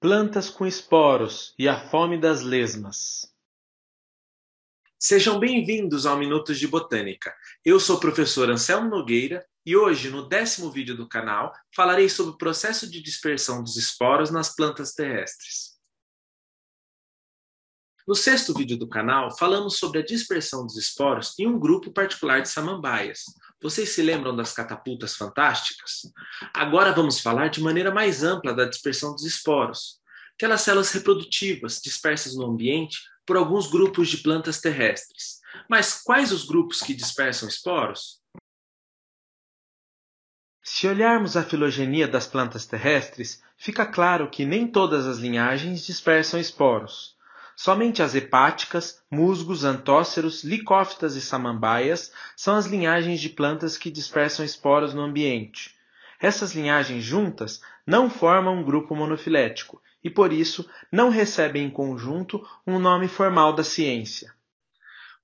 plantas com esporos e a fome das lesmas. Sejam bem-vindos ao Minutos de Botânica. Eu sou o professor Anselmo Nogueira e hoje, no décimo vídeo do canal, falarei sobre o processo de dispersão dos esporos nas plantas terrestres. No sexto vídeo do canal, falamos sobre a dispersão dos esporos em um grupo particular de samambaias, vocês se lembram das catapultas fantásticas? Agora vamos falar de maneira mais ampla da dispersão dos esporos, aquelas células reprodutivas dispersas no ambiente por alguns grupos de plantas terrestres. Mas quais os grupos que dispersam esporos? Se olharmos a filogenia das plantas terrestres, fica claro que nem todas as linhagens dispersam esporos. Somente as hepáticas, musgos, antóceros, licófitas e samambaias são as linhagens de plantas que dispersam esporos no ambiente. Essas linhagens juntas não formam um grupo monofilético e, por isso, não recebem em conjunto um nome formal da ciência.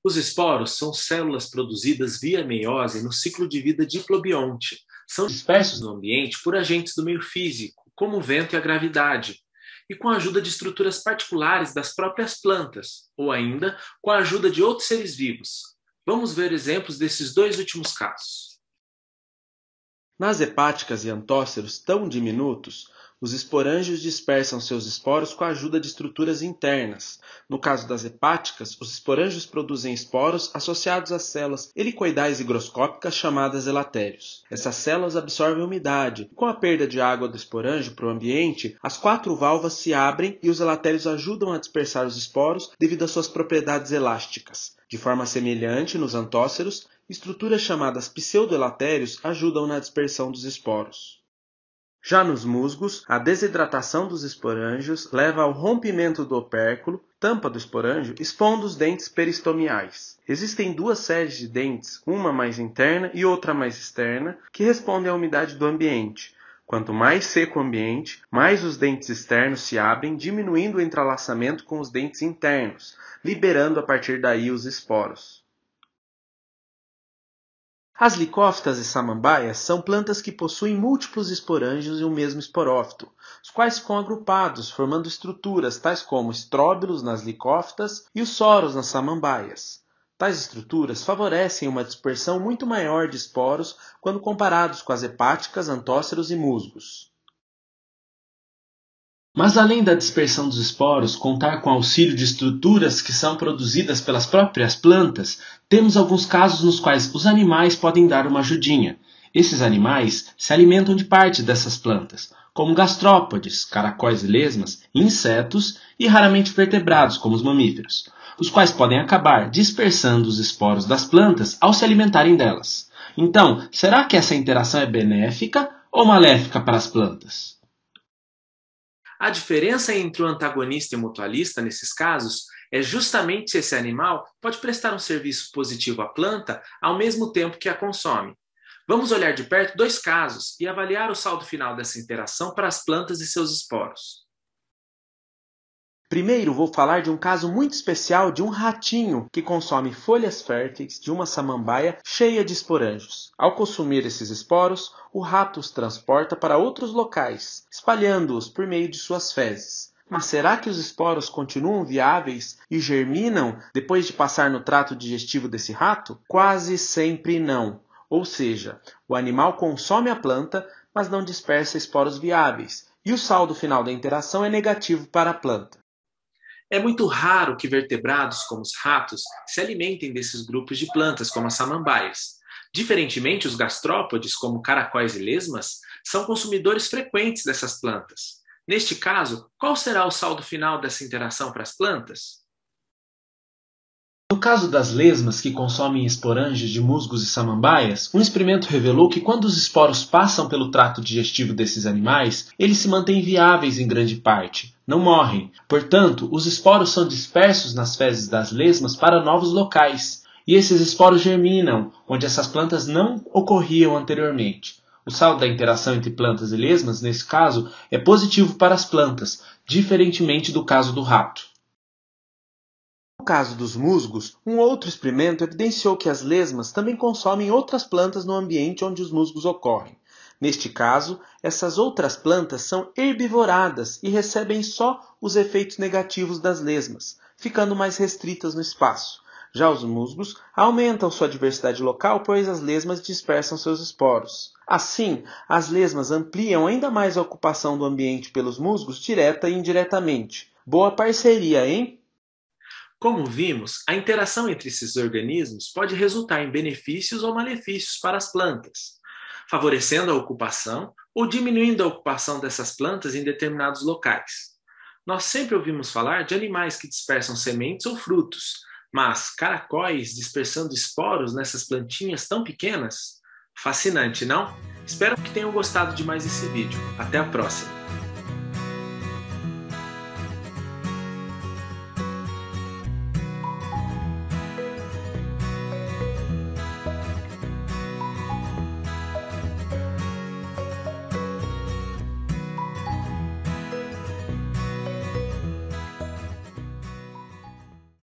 Os esporos são células produzidas via meiose no ciclo de vida diplobionte. São dispersos no ambiente por agentes do meio físico, como o vento e a gravidade, e com a ajuda de estruturas particulares das próprias plantas, ou ainda com a ajuda de outros seres vivos. Vamos ver exemplos desses dois últimos casos. Nas hepáticas e antóceros tão diminutos, os esporângios dispersam seus esporos com a ajuda de estruturas internas. No caso das hepáticas, os esporângios produzem esporos associados a células helicoidais higroscópicas chamadas elatérios. Essas células absorvem umidade. Com a perda de água do esporângio para o ambiente, as quatro válvulas se abrem e os elatérios ajudam a dispersar os esporos devido às suas propriedades elásticas. De forma semelhante, nos antóceros, estruturas chamadas pseudoelatérios ajudam na dispersão dos esporos. Já nos musgos, a desidratação dos esporângios leva ao rompimento do opérculo, tampa do esporângio, expondo os dentes peristomiais. Existem duas séries de dentes, uma mais interna e outra mais externa, que respondem à umidade do ambiente. Quanto mais seco o ambiente, mais os dentes externos se abrem, diminuindo o entrelaçamento com os dentes internos, liberando a partir daí os esporos. As licófitas e samambaias são plantas que possuem múltiplos esporângios e um mesmo esporófito, os quais ficam agrupados, formando estruturas tais como estróbilos nas licófitas e os soros nas samambaias. Tais estruturas favorecem uma dispersão muito maior de esporos quando comparados com as hepáticas, antóceros e musgos. Mas além da dispersão dos esporos, contar com auxílio de estruturas que são produzidas pelas próprias plantas, temos alguns casos nos quais os animais podem dar uma ajudinha. Esses animais se alimentam de parte dessas plantas, como gastrópodes, caracóis e lesmas, insetos e raramente vertebrados, como os mamíferos, os quais podem acabar dispersando os esporos das plantas ao se alimentarem delas. Então, será que essa interação é benéfica ou maléfica para as plantas? A diferença entre o antagonista e o mutualista nesses casos é justamente se esse animal pode prestar um serviço positivo à planta ao mesmo tempo que a consome. Vamos olhar de perto dois casos e avaliar o saldo final dessa interação para as plantas e seus esporos. Primeiro, vou falar de um caso muito especial de um ratinho que consome folhas férteis de uma samambaia cheia de esporanjos. Ao consumir esses esporos, o rato os transporta para outros locais, espalhando-os por meio de suas fezes. Mas será que os esporos continuam viáveis e germinam depois de passar no trato digestivo desse rato? Quase sempre não. Ou seja, o animal consome a planta, mas não dispersa esporos viáveis, e o saldo final da interação é negativo para a planta. É muito raro que vertebrados como os ratos se alimentem desses grupos de plantas, como as samambaias. Diferentemente, os gastrópodes, como caracóis e lesmas, são consumidores frequentes dessas plantas. Neste caso, qual será o saldo final dessa interação para as plantas? No caso das lesmas que consomem esporanges de musgos e samambaias, um experimento revelou que quando os esporos passam pelo trato digestivo desses animais, eles se mantêm viáveis em grande parte, não morrem. Portanto, os esporos são dispersos nas fezes das lesmas para novos locais, e esses esporos germinam onde essas plantas não ocorriam anteriormente. O saldo da interação entre plantas e lesmas, nesse caso, é positivo para as plantas, diferentemente do caso do rato. No caso dos musgos, um outro experimento evidenciou que as lesmas também consomem outras plantas no ambiente onde os musgos ocorrem. Neste caso, essas outras plantas são herbivoradas e recebem só os efeitos negativos das lesmas, ficando mais restritas no espaço. Já os musgos aumentam sua diversidade local, pois as lesmas dispersam seus esporos. Assim, as lesmas ampliam ainda mais a ocupação do ambiente pelos musgos direta e indiretamente. Boa parceria, hein? Como vimos, a interação entre esses organismos pode resultar em benefícios ou malefícios para as plantas favorecendo a ocupação ou diminuindo a ocupação dessas plantas em determinados locais. Nós sempre ouvimos falar de animais que dispersam sementes ou frutos, mas caracóis dispersando esporos nessas plantinhas tão pequenas? Fascinante, não? Espero que tenham gostado de mais esse vídeo. Até a próxima!